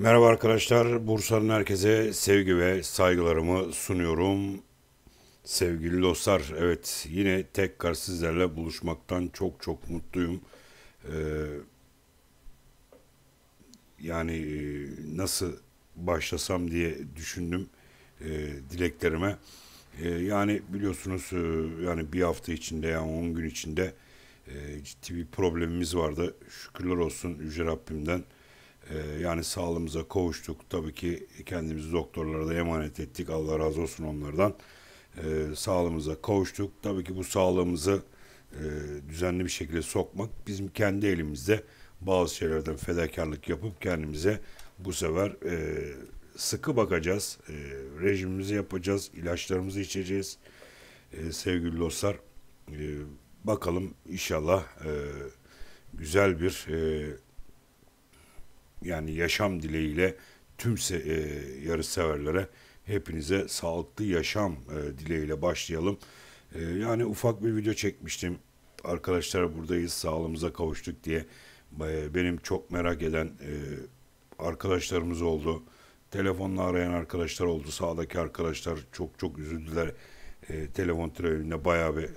Merhaba arkadaşlar, Bursa'nın herkese sevgi ve saygılarımı sunuyorum. Sevgili dostlar, evet yine tekrar sizlerle buluşmaktan çok çok mutluyum. Ee, yani e, nasıl başlasam diye düşündüm e, dileklerime. E, yani biliyorsunuz e, yani bir hafta içinde yani 10 gün içinde e, ciddi bir problemimiz vardı. Şükürler olsun Yüce Rabbim'den. Ee, yani sağlığımıza kavuştuk. Tabii ki kendimizi doktorlara da emanet ettik. Allah razı olsun onlardan. Ee, sağlığımıza kavuştuk. Tabii ki bu sağlığımızı e, düzenli bir şekilde sokmak bizim kendi elimizde bazı şeylerden fedakarlık yapıp kendimize bu sefer e, sıkı bakacağız. E, rejimimizi yapacağız. ilaçlarımızı içeceğiz. E, sevgili dostlar e, bakalım inşallah e, güzel bir e, yani yaşam dileğiyle tüm se- e, yarış severlere hepinize sağlıklı yaşam e, dileğiyle başlayalım. E, yani ufak bir video çekmiştim. Arkadaşlar buradayız sağlığımıza kavuştuk diye e, benim çok merak eden e, arkadaşlarımız oldu. Telefonla arayan arkadaşlar oldu. Sağdaki arkadaşlar çok çok üzüldüler. E, telefon trafiğinde bayağı bir e,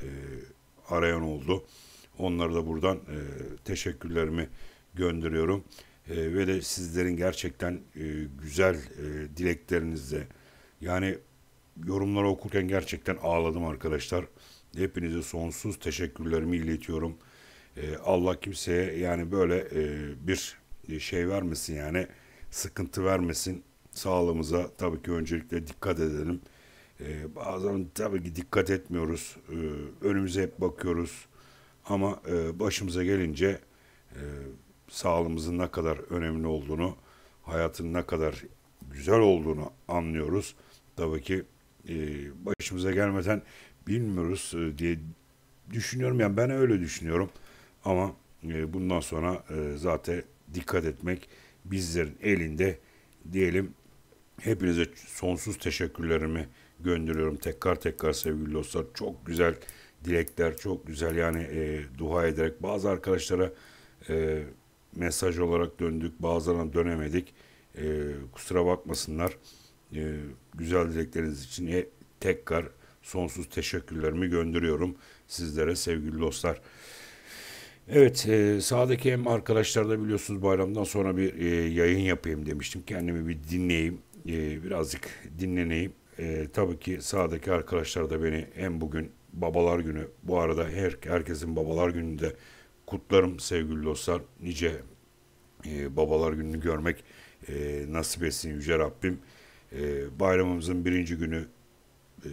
arayan oldu. Onlara da buradan e, teşekkürlerimi gönderiyorum e, ve de sizlerin gerçekten e, güzel e, dileklerinizle yani yorumları okurken gerçekten ağladım arkadaşlar. Hepinize sonsuz teşekkürlerimi iletiyorum. E, Allah kimseye yani böyle e, bir şey vermesin yani sıkıntı vermesin. Sağlığımıza tabii ki öncelikle dikkat edelim. E, bazen tabii ki dikkat etmiyoruz. E, önümüze hep bakıyoruz. Ama e, başımıza gelince e, sağlığımızın ne kadar önemli olduğunu, hayatın ne kadar güzel olduğunu anlıyoruz. Tabii ki e, başımıza gelmeden bilmiyoruz e, diye düşünüyorum. Yani ben öyle düşünüyorum. Ama e, bundan sonra e, zaten dikkat etmek bizlerin elinde diyelim. Hepinize sonsuz teşekkürlerimi gönderiyorum tekrar tekrar sevgili dostlar. Çok güzel dilekler, çok güzel yani e, dua ederek bazı arkadaşlara e, mesaj olarak döndük. Bazılarına dönemedik. E, kusura bakmasınlar. E, güzel dilekleriniz için e, tekrar sonsuz teşekkürlerimi gönderiyorum sizlere sevgili dostlar. Evet e, sağdaki hem arkadaşlar da biliyorsunuz bayramdan sonra bir e, yayın yapayım demiştim. Kendimi bir dinleyeyim, e, birazcık dinleneyim. E, tabii ki sağdaki arkadaşlar da beni hem bugün Babalar Günü, bu arada her, herkesin Babalar Günü'nde de kutlarım sevgili dostlar. Nice e, babalar gününü görmek e, nasip etsin Yüce Rabbim. E, bayramımızın birinci günü e,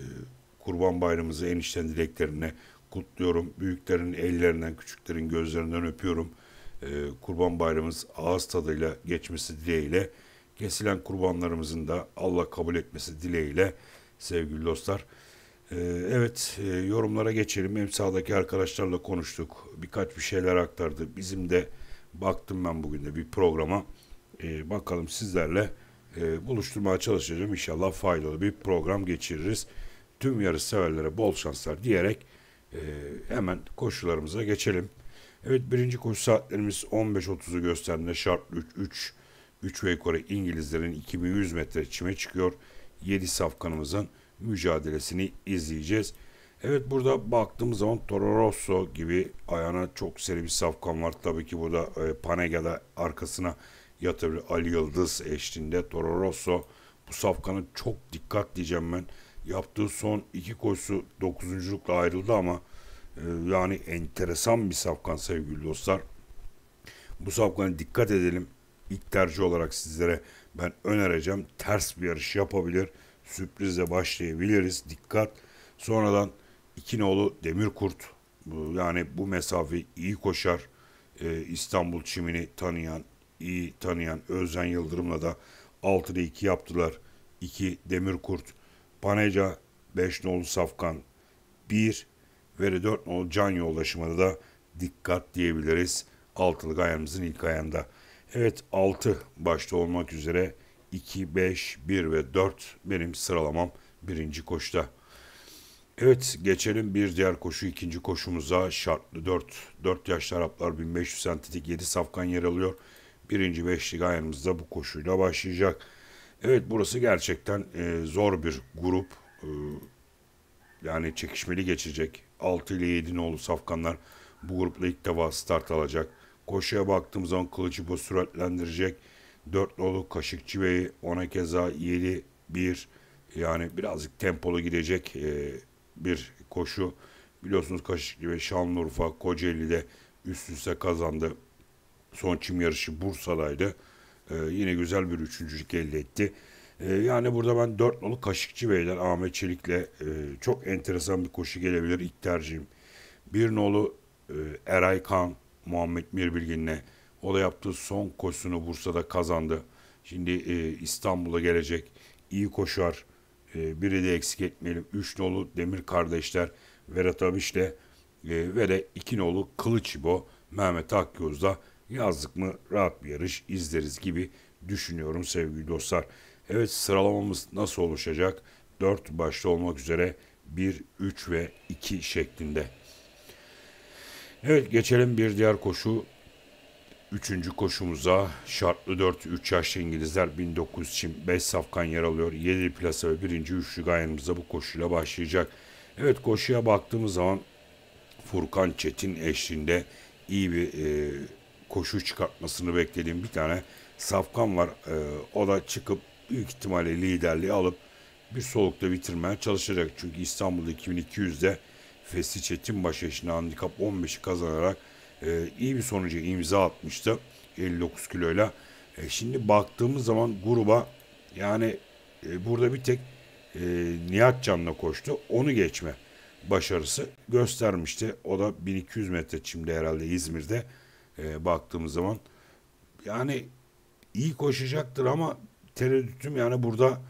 kurban bayramımızı enişten dileklerine kutluyorum. Büyüklerin ellerinden, küçüklerin gözlerinden öpüyorum. E, kurban bayramımız ağız tadıyla geçmesi dileğiyle, kesilen kurbanlarımızın da Allah kabul etmesi dileğiyle sevgili dostlar. Ee, evet e, yorumlara geçelim. Hem sağdaki arkadaşlarla konuştuk. Birkaç bir şeyler aktardı. Bizim de baktım ben bugün de bir programa. Ee, bakalım sizlerle e, buluşturmaya çalışacağım. İnşallah faydalı bir program geçiririz. Tüm yarış severlere bol şanslar diyerek e, hemen koşularımıza geçelim. Evet birinci koşu saatlerimiz 15.30'u gösterdiğinde şart 3, 3, 3 ve yukarı İngilizlerin 2100 metre çime çıkıyor. 7 safkanımızın mücadelesini izleyeceğiz. Evet burada baktığımız zaman Toro Rosso gibi ayağına çok seri bir safkan var. Tabii ki burada e, Panega'da arkasına yatabilir Ali Yıldız eşliğinde Toro Rosso. Bu safkanı çok dikkat diyeceğim ben. Yaptığı son iki koşusu dokuzunculukla ayrıldı ama e, yani enteresan bir safkan sevgili dostlar. Bu safkana dikkat edelim. İlk tercih olarak sizlere ben önereceğim. Ters bir yarış yapabilir sürprizle başlayabiliriz. Dikkat. Sonradan iki nolu Demirkurt yani bu mesafe iyi koşar. Ee, İstanbul çimini tanıyan, iyi tanıyan Özden Yıldırım'la da 6'da 2 yaptılar. 2 Demirkurt, Paneca 5 nolu Safkan 1 ve 4 nolu Can Yoldaşım'a da dikkat diyebiliriz. Altılı ayağımızın ilk ayağında. Evet 6 başta olmak üzere 2, 5, 1 ve 4 benim sıralamam birinci koşta. Evet geçelim bir diğer koşu ikinci koşumuza şartlı 4. 4 yaşlı Araplar 1500 sentetik 7 safkan yer alıyor. Birinci beşli ayarımızda bu koşuyla başlayacak. Evet burası gerçekten e, zor bir grup. E, yani çekişmeli geçecek. 6 ile 7 nolu safkanlar bu grupla ilk defa start alacak. Koşuya baktığımız zaman kılıcı bu süratlendirecek. 4 nolu Kaşıkçı Bey ona keza yeli bir yani birazcık tempolu gidecek e, bir koşu. Biliyorsunuz Kaşıkçı Bey Şanlıurfa, Kocaeli'de üst üste kazandı. Son çim yarışı Bursa'daydı. E, yine güzel bir üçüncülük elde etti. E, yani burada ben 4 nolu Kaşıkçı Bey'den Ahmet Çelik'le e, çok enteresan bir koşu gelebilir ilk tercihim. bir nolu e, Eray Kan, Muhammed Mirbilgin'le o da yaptığı son koşusunu Bursa'da kazandı. Şimdi e, İstanbul'a gelecek. İyi koşar. E, biri de eksik etmeyelim. Üç nolu Demir kardeşler Verat Abiş e, ve de iki nolu Kılıçbo Mehmet Akgöz da yazdık mı rahat bir yarış izleriz gibi düşünüyorum sevgili dostlar. Evet sıralamamız nasıl oluşacak? 4 başta olmak üzere 1, 3 ve 2 şeklinde. Evet geçelim bir diğer koşu Üçüncü koşumuza şartlı 4 3 yaşlı İngilizler 1900 için 5 safkan yer alıyor. 7 plasa ve birinci üçlü gayenimize bu koşuyla başlayacak. Evet koşuya baktığımız zaman Furkan Çetin eşliğinde iyi bir e, koşu çıkartmasını beklediğim bir tane safkan var. E, o da çıkıp büyük ihtimalle liderliği alıp bir solukta bitirmeye çalışacak. Çünkü İstanbul'da 2200'de Fesli baş eşliğinde handikap 15'i kazanarak e, iyi bir sonuca imza atmıştı 59 kiloyla. E, şimdi baktığımız zaman gruba yani e, burada bir tek e, Nihat Can'la koştu. Onu geçme başarısı göstermişti. O da 1200 metre çimde herhalde İzmir'de e, baktığımız zaman. Yani iyi koşacaktır ama tereddütüm yani burada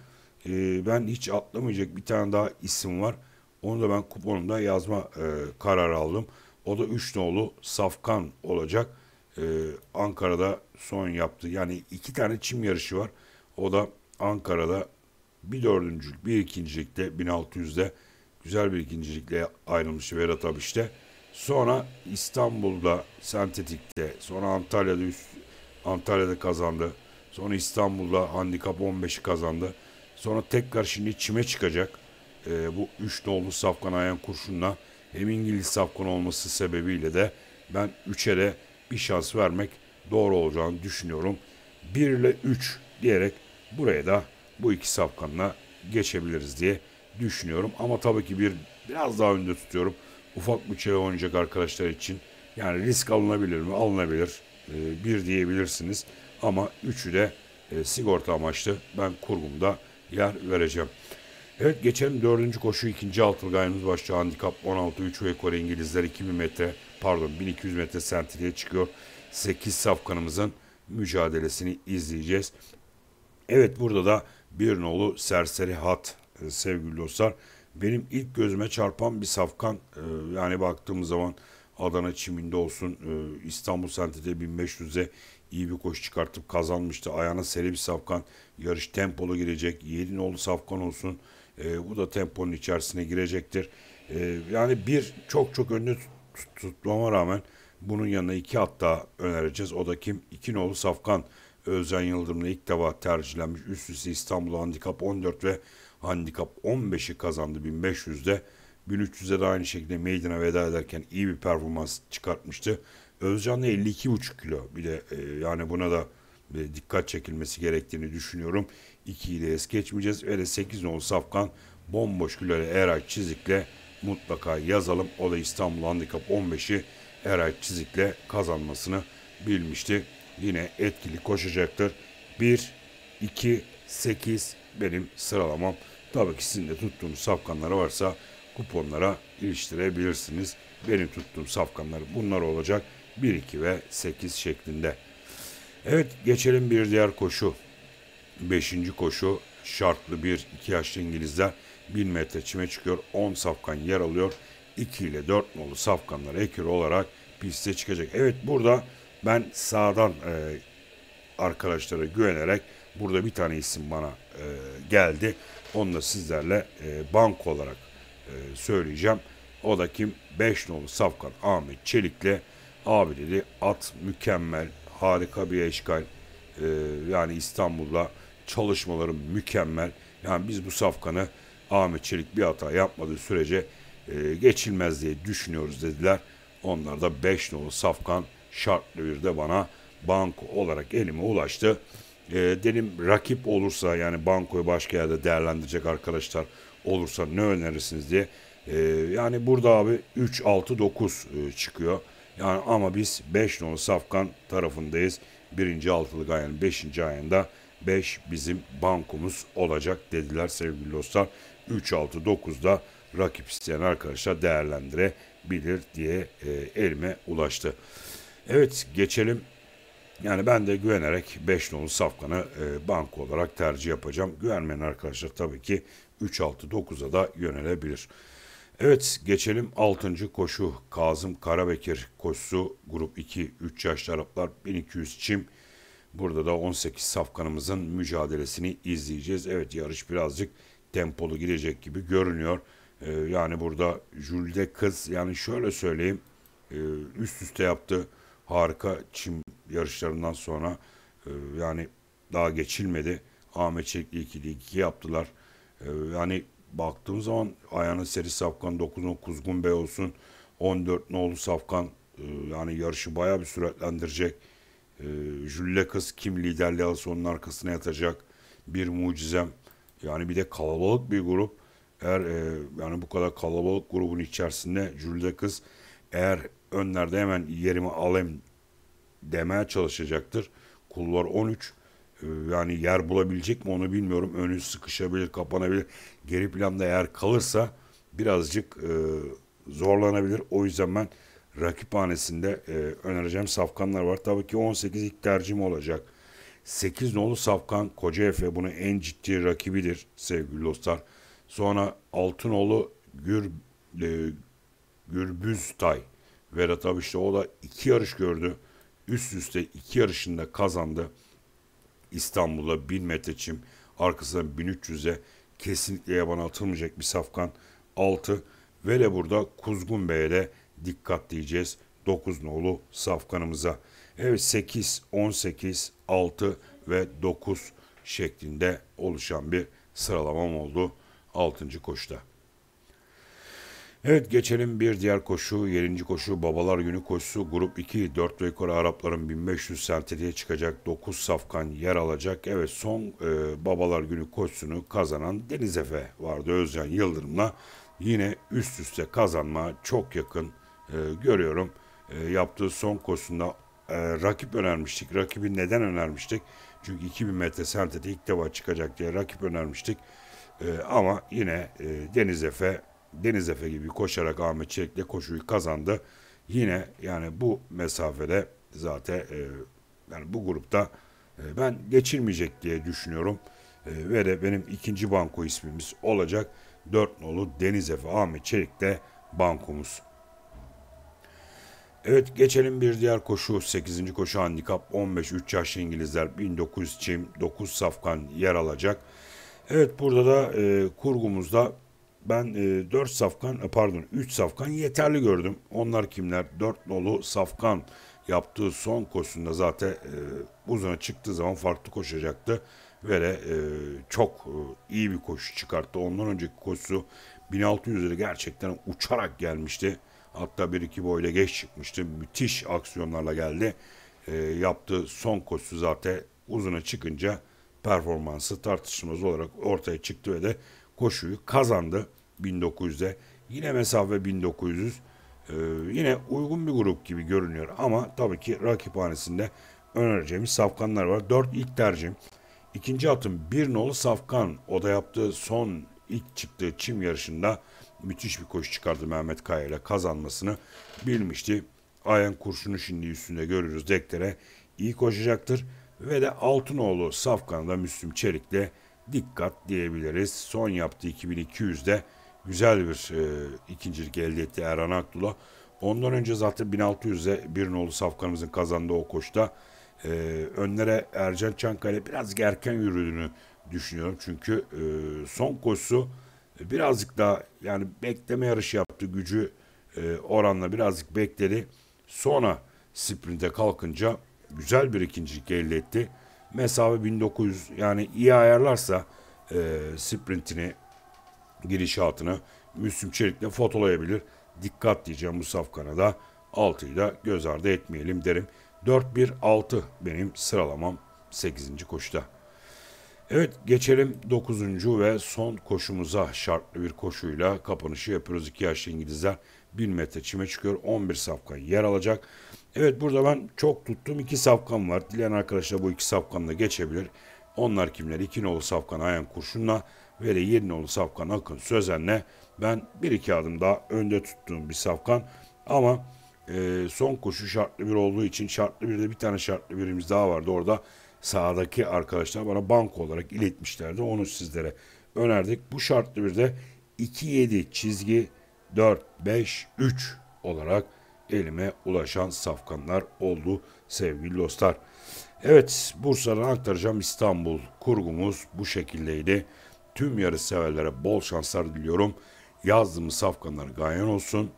e, ben hiç atlamayacak bir tane daha isim var. Onu da ben kuponumda yazma e, kararı aldım. O da üç nolu Safkan olacak. Ee, Ankara'da son yaptı. Yani iki tane çim yarışı var. O da Ankara'da bir dördüncülük, bir ikincilikte 1600'de güzel bir ikincilikle ayrılmış Vedat Abiş'te. Sonra İstanbul'da sentetikte, sonra Antalya'da üst, Antalya'da kazandı. Sonra İstanbul'da handikap 15'i kazandı. Sonra tekrar şimdi çime çıkacak. Ee, bu üç nolu Safkan Ayan kurşunla hem İngiliz sapkın olması sebebiyle de ben 3'e de bir şans vermek doğru olacağını düşünüyorum. 1 ile 3 diyerek buraya da bu iki sapkanla geçebiliriz diye düşünüyorum. Ama tabii ki bir biraz daha önde tutuyorum. Ufak bütçeli oynayacak arkadaşlar için. Yani risk alınabilir mi? Alınabilir. E, bir diyebilirsiniz. Ama üçü de e, sigorta amaçlı ben kurgumda yer vereceğim. Evet geçelim dördüncü koşu ikinci altıl gayemiz başlıyor. Handikap 16 3 ve Kore İngilizler 2000 metre pardon 1200 metre sentiliye çıkıyor. 8 safkanımızın mücadelesini izleyeceğiz. Evet burada da bir nolu serseri hat e, sevgili dostlar. Benim ilk gözüme çarpan bir safkan e, yani baktığımız zaman Adana Çim'inde olsun e, İstanbul Sentede 1500'e iyi bir koşu çıkartıp kazanmıştı. Ayağına seri bir safkan yarış tempolu girecek. 7 nolu safkan olsun. E, bu da temponun içerisine girecektir. E, yani bir çok çok önünü tut, tutmama rağmen bunun yanına iki at daha önereceğiz. O da kim? İkinoğlu Safkan. Özcan Yıldırım'la ilk defa tercihlenmiş. Üst üste İstanbul Handikap 14 ve Handikap 15'i kazandı 1500'de. 1300'de de aynı şekilde meydana veda ederken iyi bir performans çıkartmıştı. Özcan da 52,5 kilo. Bir de e, yani buna da e, dikkat çekilmesi gerektiğini düşünüyorum. 2 ile es geçmeyeceğiz. Öyle 8 10 safkan bomboş gülere Eray Çizik'le mutlaka yazalım. O da İstanbul Handikap 15'i Eray Çizik'le kazanmasını bilmişti. Yine etkili koşacaktır. 1, 2, 8 benim sıralamam. Tabii ki sizin de tuttuğunuz safkanları varsa kuponlara iliştirebilirsiniz. Benim tuttuğum safkanlar bunlar olacak. 1, 2 ve 8 şeklinde. Evet geçelim bir diğer koşu. Beşinci koşu şartlı bir iki yaşlı İngilizler 1000 metre çime çıkıyor. 10 safkan yer alıyor. 2 ile 4 nolu safkanlar ekür olarak piste çıkacak. Evet burada ben sağdan e, arkadaşlara güvenerek burada bir tane isim bana e, geldi. Onu da sizlerle e, bank olarak e, söyleyeceğim. O da kim? 5 nolu safkan Ahmet Çelik'le abi dedi at mükemmel harika bir eşgal. E, yani İstanbul'da Çalışmalarım mükemmel. Yani biz bu safkanı Ahmet Çelik bir hata yapmadığı sürece e, geçilmez diye düşünüyoruz dediler. Onlar da 5 nolu safkan şartlı bir de bana banko olarak elime ulaştı. E, dedim rakip olursa yani bankoyu başka yerde değerlendirecek arkadaşlar olursa ne önerirsiniz diye. E, yani burada abi 3-6-9 e, çıkıyor. Yani ama biz 5 nolu safkan tarafındayız. Birinci altılı gayenin 5. ayında 5 bizim bankumuz olacak dediler sevgili dostlar. 3-6-9'da rakip isteyen arkadaşlar değerlendirebilir diye e, elime ulaştı. Evet geçelim. Yani ben de güvenerek 5 nolu safkanı e, banko olarak tercih yapacağım. Güvenmeyen arkadaşlar tabii ki 3-6-9'a da yönelebilir. Evet geçelim 6. koşu Kazım Karabekir koşusu grup 2 3 yaş taraflar 1200 çim Burada da 18 safkanımızın mücadelesini izleyeceğiz. Evet yarış birazcık tempolu gidecek gibi görünüyor. Ee, yani burada Jülde Kız yani şöyle söyleyeyim e, üst üste yaptı harika çim yarışlarından sonra e, yani daha geçilmedi. Ahmet Çelikli 2'de 2 yaptılar. E, yani baktığım zaman Ayhan'ın seri Safkan 9'un Kuzgun Bey olsun 14 nolu Safkan e, yani yarışı baya bir süratlendirecek e, Jülle kız kim liderliği alsa onun arkasına yatacak bir mucizem. Yani bir de kalabalık bir grup. Eğer e, yani bu kadar kalabalık grubun içerisinde Jülle kız eğer önlerde hemen yerimi alayım demeye çalışacaktır. Kullar 13 e, yani yer bulabilecek mi onu bilmiyorum. Önü sıkışabilir, kapanabilir. Geri planda eğer kalırsa birazcık e, zorlanabilir. O yüzden ben rakiphanesinde e, önereceğim safkanlar var. Tabii ki 18 ilk tercihim olacak. 8 nolu safkan Koca Efe bunun en ciddi rakibidir sevgili dostlar. Sonra Altınoğlu Gür, e, Gürbüz Tay. Vedat abi işte o da iki yarış gördü. Üst üste iki yarışında kazandı. İstanbul'da 1000 metre çim arkasından 1300'e kesinlikle yaban atılmayacak bir safkan 6. Ve de burada Kuzgun Bey'e de dikkat diyeceğiz 9 nolu safkanımıza. Evet 8, 18, 6 ve 9 şeklinde oluşan bir sıralamam oldu 6. koşta Evet geçelim bir diğer koşu. 7. koşu Babalar Günü koşusu. Grup 2 4 ve yukarı Arapların 1500 sentetiye çıkacak. 9 safkan yer alacak. Evet son e, Babalar Günü koşusunu kazanan Deniz Efe vardı. Özcan Yıldırım'la yine üst üste kazanma çok yakın e, görüyorum e, yaptığı son koşusunda e, rakip önermiştik. Rakibi neden önermiştik? Çünkü 2000 metre sentede ilk defa çıkacak diye rakip önermiştik. E, ama yine e, Deniz Efe Deniz Efe gibi koşarak Ahmet Çelik'le koşuyu kazandı. Yine yani bu mesafede zaten e, yani bu grupta e, ben geçirmeyecek diye düşünüyorum. E, ve de benim ikinci banko ismimiz olacak. Dört nolu Deniz Efe Ahmet Çelik de bankomuz. Evet geçelim bir diğer koşu 8. koşu handikap 15 3 yaşlı İngilizler 1900 çim 9 safkan yer alacak. Evet burada da e, kurgumuzda ben e, 4 safkan e, pardon 3 safkan yeterli gördüm. Onlar kimler? 4 dolu safkan yaptığı son koşusunda zaten e, uzuna çıktığı zaman farklı koşacaktı. Ve de e, çok e, iyi bir koşu çıkarttı. Ondan önceki koşusu 1600'de gerçekten uçarak gelmişti. Hatta bir iki boyla geç çıkmıştı. Müthiş aksiyonlarla geldi. E, yaptığı son koşusu zaten uzuna çıkınca performansı tartışmaz olarak ortaya çıktı ve de koşuyu kazandı 1900'de. Yine mesafe 1900. Ee, yine uygun bir grup gibi görünüyor ama tabii ki rakiphanesinde önereceğimiz safkanlar var. 4 ilk tercihim. İkinci atım bir nolu safkan. O da yaptığı son ilk çıktığı çim yarışında müthiş bir koşu çıkardı Mehmet Kaya ile kazanmasını bilmişti. Ayen kurşunu şimdi üstünde görürüz Dektere iyi koşacaktır ve de Altınoğlu Safkan'da Müslüm Çelik'le dikkat diyebiliriz. Son yaptığı 2200'de güzel bir e, ikincilik elde etti Erhan Aktula. Ondan önce zaten 1600'de Birnoğlu Safkan'ımızın kazandığı o koşta e, önlere Ercan Çankaya biraz erken yürüdüğünü düşünüyorum. Çünkü e, son koşusu birazcık daha yani bekleme yarışı yaptı gücü e, oranla birazcık bekledi. Sonra sprinte kalkınca güzel bir ikincilik elde etti. Mesafe 1900 yani iyi ayarlarsa e, sprintini girişatını Müslüm Çelik'le fotolayabilir. Dikkat diyeceğim bu safkana da 6'yı da göz ardı etmeyelim derim. 4-1-6 benim sıralamam 8. koşuda. Evet geçelim 9. ve son koşumuza şartlı bir koşuyla kapanışı yapıyoruz. 2 yaşlı İngilizler 1000 metre çime çıkıyor. 11 safka yer alacak. Evet burada ben çok tuttum iki safkan var. Dileyen arkadaşlar bu iki safkanla geçebilir. Onlar kimler? 2 nolu safkan Ayan Kurşun'la ve de 7 nolu safkan Akın Sözen'le ben bir iki adım daha önde tuttuğum bir safkan. Ama e, son koşu şartlı bir olduğu için şartlı bir de bir tane şartlı birimiz daha vardı orada sahadaki arkadaşlar bana bank olarak iletmişlerdi. Onu sizlere önerdik. Bu şartlı bir de 2-7 çizgi 4-5-3 olarak elime ulaşan safkanlar oldu sevgili dostlar. Evet Bursa'dan aktaracağım İstanbul kurgumuz bu şekildeydi. Tüm yarı severlere bol şanslar diliyorum. Yazdığımız safkanlar gayen olsun.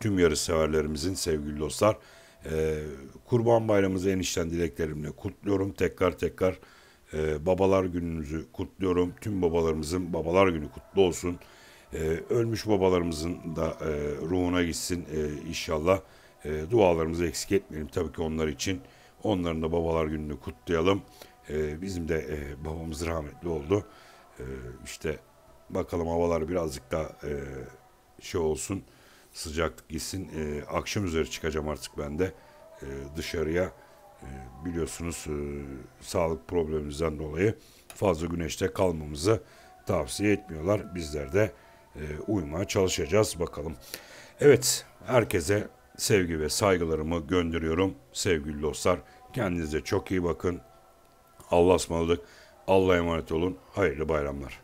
Tüm yarı severlerimizin sevgili dostlar e, Kurban Bayramımızı enişten dileklerimle kutluyorum tekrar tekrar. E, babalar gününüzü kutluyorum. Tüm babalarımızın babalar günü kutlu olsun. E, ölmüş babalarımızın da e, ruhuna gitsin e, inşallah. E, dualarımızı eksik etmeyelim tabii ki onlar için. Onların da babalar gününü kutlayalım. E, bizim de e, babamız rahmetli oldu. E, işte bakalım havalar birazcık daha e, şey olsun. Sıcaklık gitsin. E, akşam üzeri çıkacağım artık ben de e, dışarıya. E, biliyorsunuz e, sağlık problemimizden dolayı fazla güneşte kalmamızı tavsiye etmiyorlar. Bizler de e, uymaya çalışacağız bakalım. Evet herkese sevgi ve saygılarımı gönderiyorum sevgili dostlar. Kendinize çok iyi bakın. Allah'a ısmarladık. Allah'a emanet olun. Hayırlı bayramlar.